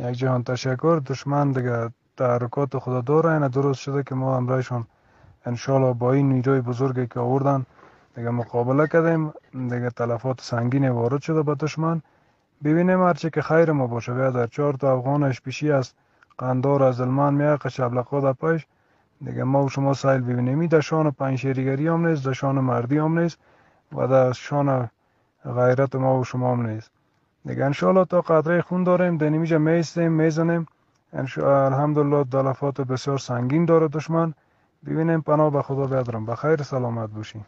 یک جهان تشکر دشمن دیگه تحرکات خدا اینه درست شده که ما امرایشان انشالله با این نیروی بزرگی که آوردن دیگه مقابله کردیم دیگه تلفات سنگین وارد شده به دشمن ببینیم هرچی که خیر ما باشه بیا در چهار تا افغانش پیشی است، قندار از المان میاق شبلقا در پیش دیگه ما و شما سایل ببینیم در شان پنشیریگری هم نیست در مردی هم نیست و در غیرت ما و شما هم نیست دیگه انشاءالله تا قدره خون داریم در نمیجا میستیم میزنیم الحمدلله دلفات بسیار سنگین داره دشمن ببینیم پناه به خدا بیادرم بخیر سلامت باشین.